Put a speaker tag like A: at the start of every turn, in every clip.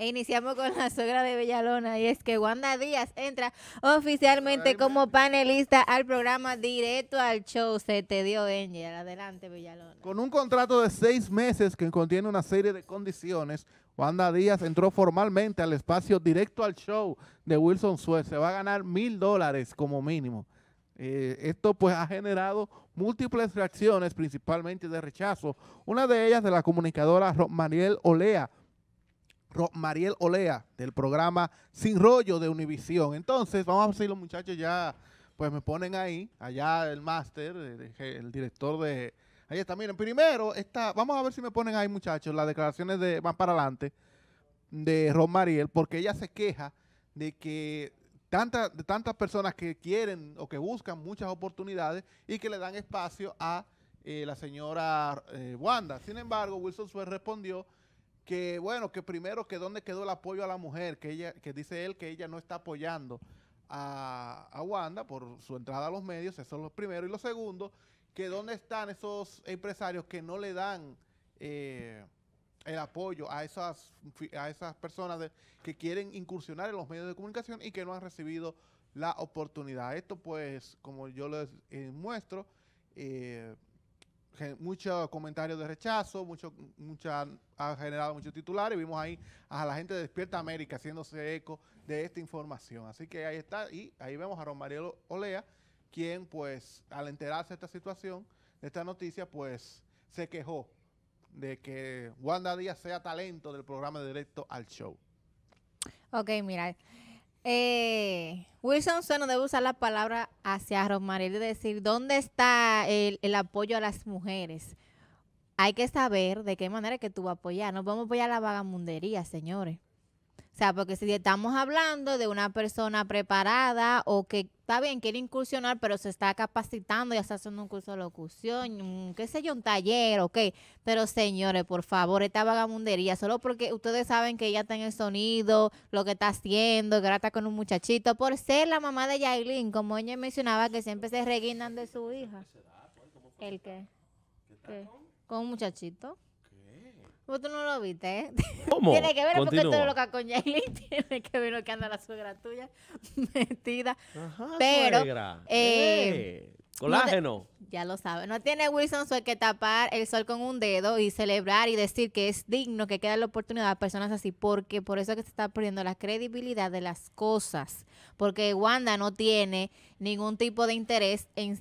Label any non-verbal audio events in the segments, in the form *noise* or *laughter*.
A: E iniciamos con la suegra de Bellalona y es que Wanda Díaz entra oficialmente como panelista al programa Directo al Show. Se te dio, Angel. Adelante,
B: Bellalona. Con un contrato de seis meses que contiene una serie de condiciones, Wanda Díaz entró formalmente al espacio Directo al Show de Wilson Suez. Se va a ganar mil dólares como mínimo. Eh, esto pues ha generado múltiples reacciones, principalmente de rechazo. Una de ellas de la comunicadora Mariel Olea, Mariel Olea del programa Sin Rollo de Univisión. Entonces, vamos a ver si los muchachos ya pues me ponen ahí, allá el máster, el, director de... Ahí está, miren, primero está, vamos a ver si me ponen ahí muchachos las declaraciones de más para adelante de Rosmariel, porque ella se queja de que de tantas personas que quieren o que buscan muchas oportunidades y que le dan espacio a eh, la señora eh, Wanda. Sin embargo, Wilson Suez respondió que bueno, que primero que dónde quedó el apoyo a la mujer, que ella, que dice él que ella no está apoyando a, Wanda por su entrada a los medios, eso es lo primero. Y lo segundo, que dónde están esos empresarios que no le dan eh, el apoyo a esas, a esas personas que quieren incursionar en los medios de comunicación y que no han recibido la oportunidad. Esto pues, como yo les eh, muestro, eh, muchos comentarios de rechazo, mucho, mucha, ha generado muchos titulares. Vimos ahí a la gente de Despierta América haciéndose eco de esta información. Así que ahí está, y ahí vemos a Mariel Olea, quien pues al enterarse de esta situación, de esta noticia, pues se quejó de que Wanda Díaz sea talento del programa de directo al show.
A: Ok, mira. Eh, Wilson Sueno debe usar la palabra hacia Rosmarie, y decir, ¿dónde está el, apoyo a las mujeres? Hay que saber de qué manera que tú vas a apoyar. No vamos a apoyar la vagamundería, señores. O sea, porque si estamos hablando de una persona preparada o que está bien, quiere incursionar, pero se está capacitando, ya está haciendo un curso de locución, qué sé yo, un taller, ok. Pero señores, por favor, esta vagabundería, solo porque ustedes saben que ella está en el sonido, lo que está haciendo, que ahora está con un muchachito, por ser la mamá de Yailin, como ella mencionaba, que siempre se reguinan de su hija. ¿El qué? ¿Qué? ¿Con un muchachito? Vos pues tú no lo viste, ¿eh? ¿Cómo? Tiene que ver porque tú eres loca con Yailin. *laughs* Tiene que ver lo que anda la suegra tuya. *laughs* Metida. Ajá, Pero. Suegra. Eh, eh colágeno. ya lo sabes. No tiene Wilson Sol que tapar el sol con un dedo y celebrar y decir que es digno que queda la oportunidad a personas así. Porque por eso es que se está perdiendo la credibilidad de las cosas. Porque Wanda no tiene ningún tipo de interés en,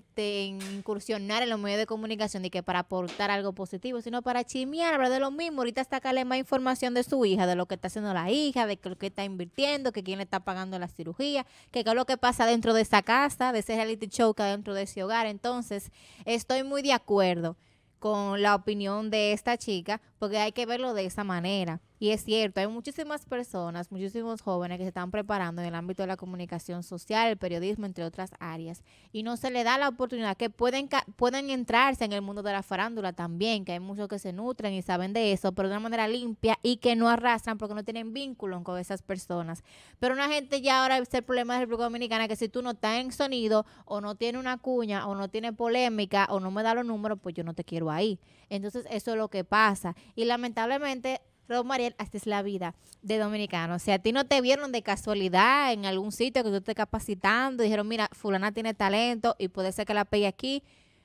A: incursionar en los medios de comunicación y que para aportar algo positivo, sino para chimear, hablar de lo mismo. Ahorita está acá más información de su hija, de lo que está haciendo la hija, de lo que está invirtiendo, que quién le está pagando la cirugía, que qué es lo que pasa dentro de esa casa, de ese reality show que dentro de ese hogar. Entonces, estoy muy de acuerdo con la opinión de esta chica, porque hay que verlo de esa manera. Y es cierto, hay muchísimas personas, muchísimos jóvenes que se están preparando en el ámbito de la comunicación social, el periodismo, entre otras áreas, y no se le da la oportunidad que pueden, pueden entrarse en el mundo de la farándula también, que hay muchos que se nutren y saben de eso, pero de una manera limpia y que no arrastran porque no tienen vínculo con esas personas. Pero una gente ya ahora es el problema de la República Dominicana, que si tú no estás en sonido o no tienes una cuña o no tienes polémica o no me da los números, pues yo no te quiero ahí. Entonces eso es lo que pasa. Y lamentablemente, Mariel, esta es la vida de dominicano. O sea, a ti no te vieron de casualidad en algún sitio que tú estés capacitando, dijeron, mira, fulana tiene talento y puede ser que la pegue aquí.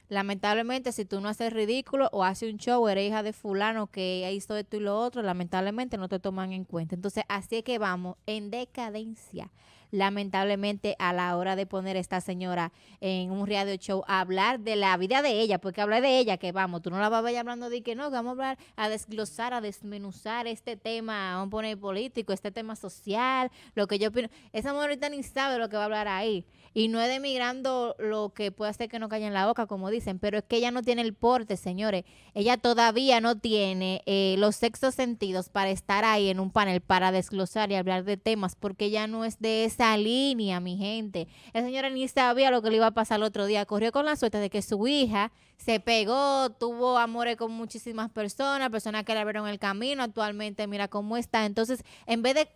A: Lamentablemente, si tú no haces ridículo o haces un show, eres hija de fulano que hizo esto y lo otro, lamentablemente no te toman en cuenta. Entonces, así es que vamos en decadencia lamentablemente a la hora de poner a esta señora en un radio show a hablar de la vida de ella, porque hablar de ella, que vamos, tú no la vas a ir hablando de que no, vamos a hablar, a desglosar, a desmenuzar este tema, vamos a poner político, este tema social, lo que yo opino. Esa mujer ahorita ni sabe lo que va a hablar ahí. Y no es de migrando lo que puede hacer que no caiga en la boca, como dicen, pero es que ella no tiene el porte, señores. Ella todavía no tiene eh, los sexos sentidos para estar ahí en un panel, para desglosar y hablar de temas, porque ella no es de ese esa línea, mi gente. el señora ni sabía lo que le iba a pasar el otro día. Corrió con la suerte de que su hija se pegó, tuvo amores con muchísimas personas, personas que le abrieron el camino. Actualmente, mira cómo está. Entonces, en vez de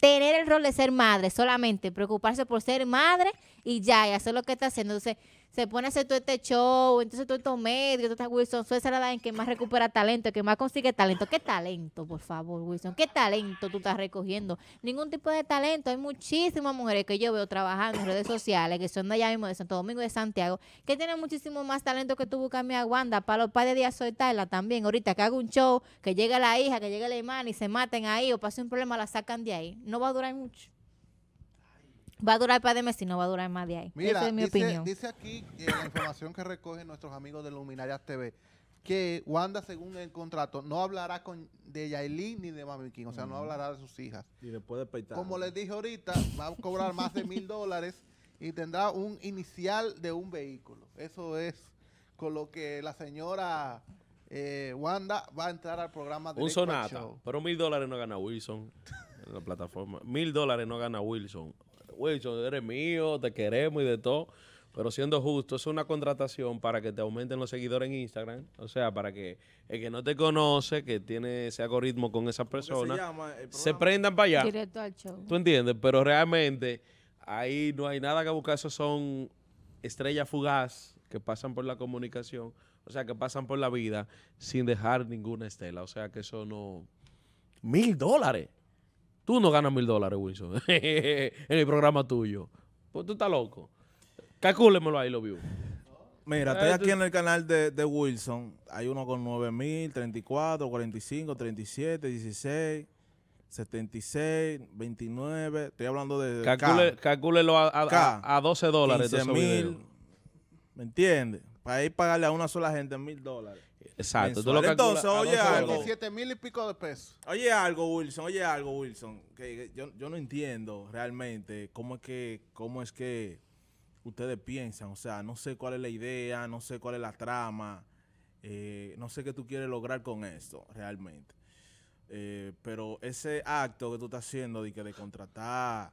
A: tener el rol de ser madre solamente, preocuparse por ser madre y ya, y hacer lo que está haciendo. Entonces, se pone a hacer todo este show, entonces todo estos medios, todo estás Wilson edad en que más recupera talento, que más consigue talento. ¿Qué talento, por favor, Wilson? ¿Qué talento tú estás recogiendo? Ningún tipo de talento. Hay muchísimas mujeres que yo veo trabajando en redes sociales, que son de allá mismo, de Santo Domingo y de Santiago, que tienen muchísimo más talento que tú buscas mi aguanda. Para los padres de la también, ahorita que haga un show, que llegue la hija, que llegue la hermana y se maten ahí o pase un problema, la sacan de ahí. No va a durar mucho. Va a durar para de mes, y no va a durar más de ahí. Esa es mi opinión. Dice aquí
B: que eh, la información que recogen nuestros amigos de Luminarias TV que Wanda, según el contrato, no hablará con de Yailin ni de Mami King, o sea, no hablará de sus
C: hijas. Y después de peitar. Como
B: les dije ahorita, va a cobrar más de mil dólares y tendrá un inicial de un vehículo. Eso es con lo que la señora eh, Wanda va a entrar al programa de... Un sonata,
D: pero mil dólares no gana Wilson en la plataforma. Mil dólares no gana Wilson yo eres mío, te queremos y de todo. Pero siendo justo, es una contratación para que te aumenten los seguidores en Instagram. O sea, para que el que no te conoce, que tiene ese algoritmo con esas persona, se, prendan para allá. Directo al show. ¿Tú entiendes? Pero realmente ahí no hay nada que buscar. Eso son estrellas fugaz que pasan por la comunicación, o sea, que pasan por la vida sin dejar ninguna estela. O sea, que eso Mil dólares. Tú no ganas mil dólares, Wilson, *laughs* en el programa tuyo. Pues tú estás loco. Calcúlemelo ahí, lo vio.
C: Mira, estoy aquí en el canal de, Wilson. Hay uno con 9 mil, 34, 45, 37, 16. 76, 29, estoy hablando de. calcúlelo a, 12 dólares. ¿Me entiendes? Para ir pagarle a una sola gente mil dólares.
D: Exacto. Tú lo Entonces, oye algo.
B: mil y pico de pesos.
C: Oye algo, Wilson. Oye algo, Wilson. Que yo, no entiendo realmente cómo es que, cómo es que ustedes piensan. O sea, no sé cuál es la idea, no sé cuál es la trama. Eh, no sé qué tú quieres lograr con esto realmente. Eh, pero ese acto que tú estás haciendo de, que de contratar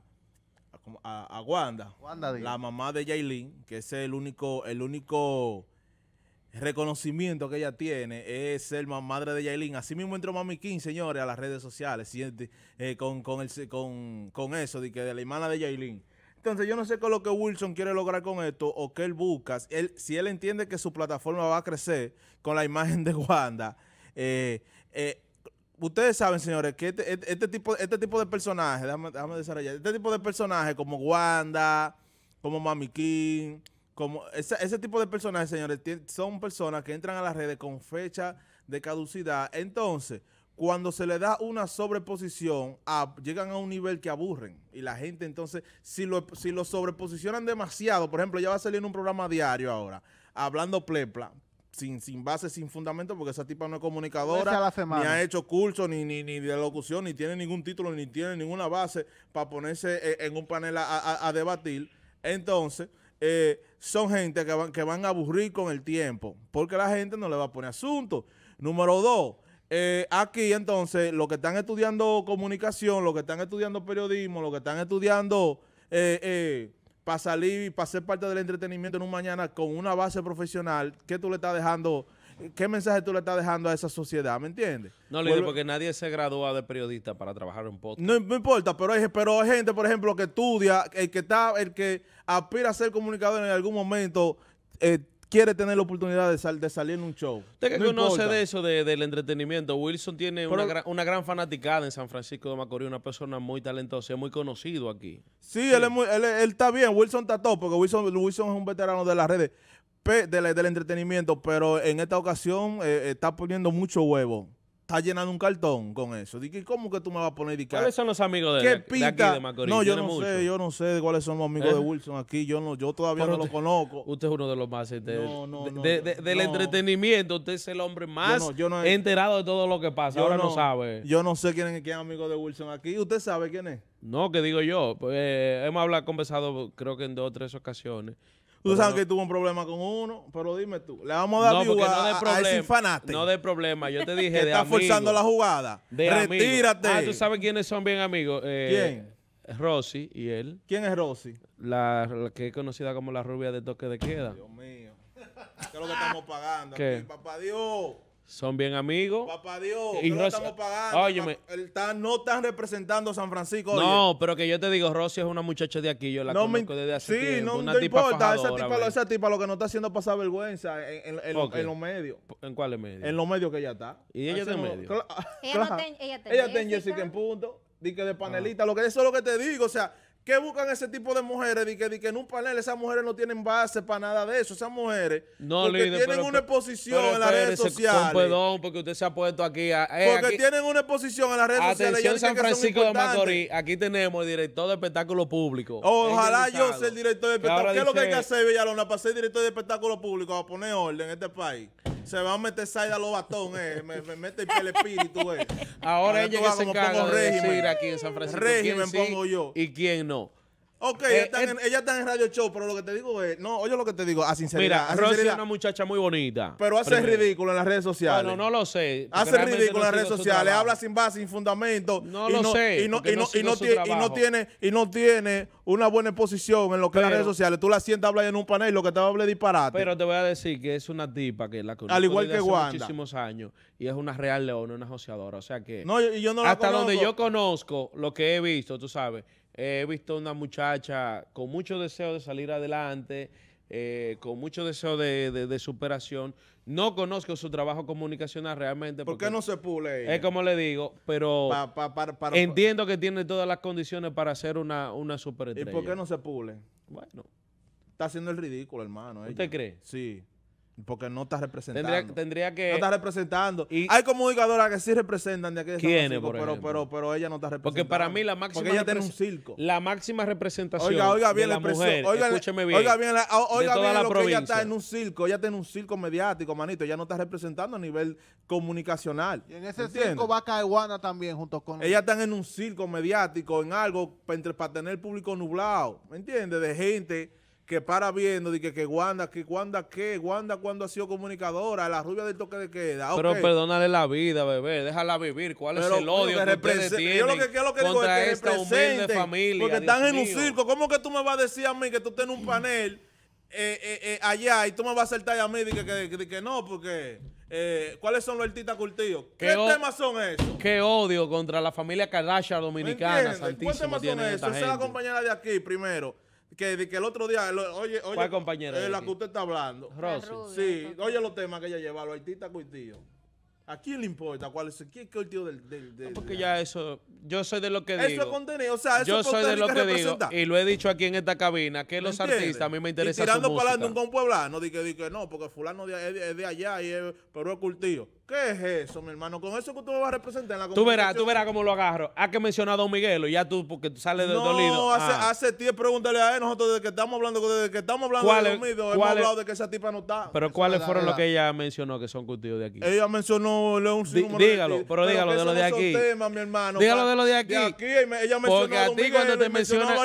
C: a, Wanda, la mamá de Jaylin, que es el único, el único reconocimiento que ella tiene es ser madre de Yailin. Así mismo entró Mami King, señores, a las redes sociales eh, con, con, el, con, con, eso de que de la hermana de Yailin. Entonces yo no sé qué es lo que Wilson quiere lograr con esto o qué él busca. Él, si él entiende que su plataforma va a crecer con la imagen de Wanda, eh, eh, ustedes saben, señores, que este, este, este, tipo, este tipo de personajes, déjame, desarrollar, este tipo de personajes como Wanda, como Mami King, como ese, ese tipo de personajes, señores, son personas que entran a las redes con fecha de caducidad. Entonces, cuando se le da una sobreposición, llegan a un nivel que aburren. Y la gente entonces, si lo, si lo sobreposicionan demasiado, por ejemplo, ya va a salir en un programa diario ahora, hablando plepla, sin, sin base, sin fundamento, porque esa tipa no es comunicadora, ni ha hecho curso, ni, ni, de locución, ni tiene ningún título, ni tiene ninguna base para ponerse eh, en, un panel a, a debatir. Entonces, eh, son gente que van, que van a aburrir con el tiempo, porque la gente no le va a poner asunto. Número dos, eh, aquí entonces los que están estudiando comunicación, los que están estudiando periodismo, los que están estudiando eh, para salir y para ser parte del entretenimiento en un mañana con una base profesional, ¿qué tú le estás dejando ¿qué mensaje tú le estás dejando a esa sociedad? ¿Me entiendes? No,
D: porque nadie se gradúa de periodista para trabajar en podcast.
C: No, importa, pero hay, gente, por ejemplo, que estudia, el que está, el que aspira a ser comunicador en algún momento, eh, quiere tener la oportunidad de, de salir en un show. ¿Usted que no conoce de
D: eso, del entretenimiento? Wilson tiene una, gran, fanaticada en San Francisco de Macorís, una persona muy talentosa, muy conocido aquí.
C: Sí, Él, está bien, Wilson está top, porque Wilson, Wilson es un veterano de las redes del, entretenimiento, pero en esta ocasión eh, eh, está poniendo mucho huevo. Está llenando un cartón con eso. ¿Y ¿cómo que tú me vas a poner? y ¿Cuáles
D: son los amigos de, ¿Qué de, No, yo no sé,
C: yo no sé de cuáles son los amigos de ¿Eh? Wilson aquí. Yo no, yo todavía no los conozco. Usted es uno de los más este,
D: del entretenimiento. Usted es el hombre más enterado de todo lo que pasa. Ahora no, sabe. Yo no sé
C: quién es, quién amigo
D: de Wilson aquí.
C: ¿Usted sabe quién es?
D: No, que digo yo. Pues, hemos hablado, conversado creo que en dos o tres ocasiones. Tú sabes que
C: tuvo un problema con uno, pero dime tú, le vamos a dar no, porque no de problema,
D: No de problema, yo te *laughs* dije que de está forzando la jugada. Retírate. Ah, tú sabes quiénes son bien amigos. Eh, ¿Quién? Rosy y él. ¿Quién es Rosy? La, que es conocida como la rubia de toque de queda. Dios mío. ¿Qué es
C: lo que estamos pagando? ¿Qué?
D: papá Dios. Son bien amigos. Papá Dios, no estamos pagando. Óyeme. no están representando a San Francisco. No, pero que yo te digo, Rosy es una muchacha de aquí, yo la conozco desde hace sí, tiempo. Sí, no importa.
C: Esa tipa, lo que no está haciendo pasar vergüenza en, los
D: medios. ¿En cuáles medios?
C: En los medios que ella está. ¿Y ella *laughs* está en medios?
A: Ella, está en Jessica en
C: punto. Dice que de panelista. Ah. Lo que, eso es lo que te digo. O sea, ¿Qué buscan ese tipo de mujeres? De que, en un panel esas mujeres no tienen base para nada de eso. Esas mujeres porque tienen una exposición en las redes sociales.
D: Perdón, porque usted se ha puesto aquí. A, eh, porque tienen una exposición en las redes sociales. Atención San Francisco de Macorís, aquí tenemos el director de espectáculo público. Ojalá yo sea el director de espectáculo. ¿Qué es lo que hay que
C: hacer, Villalona, para ser director de espectáculo público, para poner orden en este país? Se va a meter side a los batones, eh. me, me, mete el piel espíritu, güey. Eh.
D: Ahora, Ahora ella que se encarga de régimen, decir aquí en San Francisco quién sí pongo yo. y quién no.
C: Ok, eh, ella está eh, en Radio Show, pero lo que te digo es, no, oye lo que te digo, a sinceridad. Mira, es una
D: muchacha muy bonita. Pero hace ridículo
C: en las redes sociales. Bueno, no lo sé. Hace ridículo en las redes sociales, habla sin base, sin fundamento. No lo sé. Y no, y no, y no, tiene, y no tiene, una buena exposición en lo que es las redes sociales. Tú la sientas hablar en un panel y lo que te va a hablar disparate. Pero
D: te voy a decir que es una tipa que la conozco Al igual desde que hace muchísimos años y es una real leona, una asociadora. O sea que. No, yo, yo no la Hasta donde yo conozco lo que he visto, tú sabes he visto una muchacha con mucho deseo de salir adelante, eh, con mucho deseo de, superación. No conozco su trabajo comunicacional realmente. ¿Por qué
C: no se pule? Es
D: como le digo, pero entiendo que tiene todas las condiciones para hacer una, una superestrella. ¿Y por qué
C: no se pule? Bueno. Está haciendo el ridículo, hermano. ¿Usted cree? Sí. Porque no está representando. Tendría, que... No está representando. Y, Hay comunicadoras que sí representan de aquí de San por pero, pero, pero ella no está representando. Porque para mí la máxima... Porque ella tiene un circo.
D: La máxima representación oiga, oiga bien la, mujer, escúcheme bien, oiga
C: bien, la, oiga bien lo que ella está en un circo. Ella tiene un circo mediático, manito. Ella no está representando a nivel comunicacional. Y en ese circo va Caiguana también junto con... Ella está en un circo mediático, en algo para tener público nublado, ¿me entiendes? De gente que para viendo de que, que Wanda, que Wanda qué, Wanda cuando ha sido comunicadora, la rubia del toque de queda. Ah, Pero
D: perdónale la vida, bebé, déjala vivir. ¿Cuál es el odio que, esta familia. Porque están en un circo.
C: ¿Cómo que tú me vas a decir a mí que tú estás en un panel eh, eh, eh, allá y tú me vas a acertar a mí que, que, no, porque... Eh, ¿Cuáles son los artistas cultivos? ¿Qué, temas son esos?
D: Qué odio contra la familia Kardashian dominicana, santísimo son esos? es la
C: compañera de aquí, primero que, que el otro día, oye, oye, eh, la que usted está hablando. Rosy. Sí, oye los temas que ella lleva, los artistas tío. ¿A quién le importa cuál es, quién es el tío del, del, Porque ya
D: eso, yo soy de lo que digo. Eso es contenido, o sea, eso Yo soy de lo que, digo, y lo he dicho aquí en esta cabina, que los artistas a mí me interesan. tirando su para adelante
C: un pueblano, di que, que no, porque fulano es, de, allá, y es, pero es cultivo. ¿Qué es eso, mi hermano? Con eso que tú me vas a representar en la Tú verás, tú
D: verás cómo lo agarro. ¿Ha que mencionar a Don Miguel y ya tú, porque tú sales de dolido. No, hace,
C: hace tiempo pregúntale a él. Nosotros desde que estamos hablando, desde que estamos hablando de hemos hablado de que esa tipa no está. Pero ¿cuáles fueron los que
D: ella mencionó que son cultivos de aquí? Ella mencionó León Dígalo, pero dígalo pero de lo de aquí. Temas,
C: mi hermano, dígalo de lo de aquí. aquí ella mencionó porque a, ti cuando te mencionan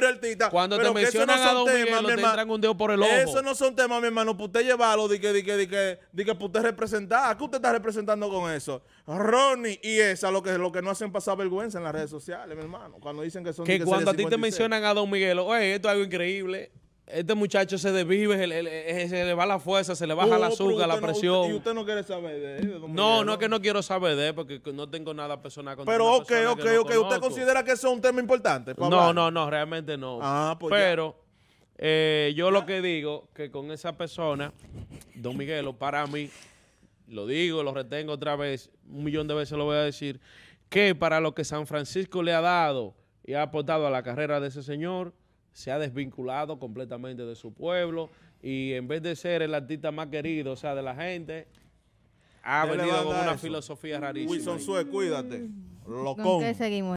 C: cuando te mencionan a Don Miguel, te entran un dedo por el ojo. Eso no son temas, mi hermano, para usted llevarlo, de que, de que, de que, de que, usted representar. ¿A qué usted está representando? con eso. Ronnie y esa, lo que, lo que no hacen pasar vergüenza en las redes sociales, mi hermano. Cuando dicen que son... Que, cuando a ti te
D: mencionan a Don Miguel, oye, esto es algo increíble este muchacho se desvive, se, eh, se le va la fuerza, se le baja oh, la azúcar, la presión. y usted
C: no quiere saber de él. Don no, Miguel, no
D: es que no quiero saber de él, porque no tengo nada personal con Pero ok, ok, ok. ¿Usted considera que eso es un tema importante? no, no, no, realmente no. Ah, pues Pero eh, yo lo que digo, que con esa persona, Don Miguelo, para mí, lo digo, lo retengo otra vez, un millón de veces lo voy a decir, que para lo que San Francisco le ha dado y ha aportado a la carrera de ese señor, se ha desvinculado completamente de su pueblo y en vez de ser el artista más querido, o sea, de la gente, ha venido con una filosofía rarísima. Wilson Sue,
C: cuídate. Lo
D: ¿Con
A: seguimos?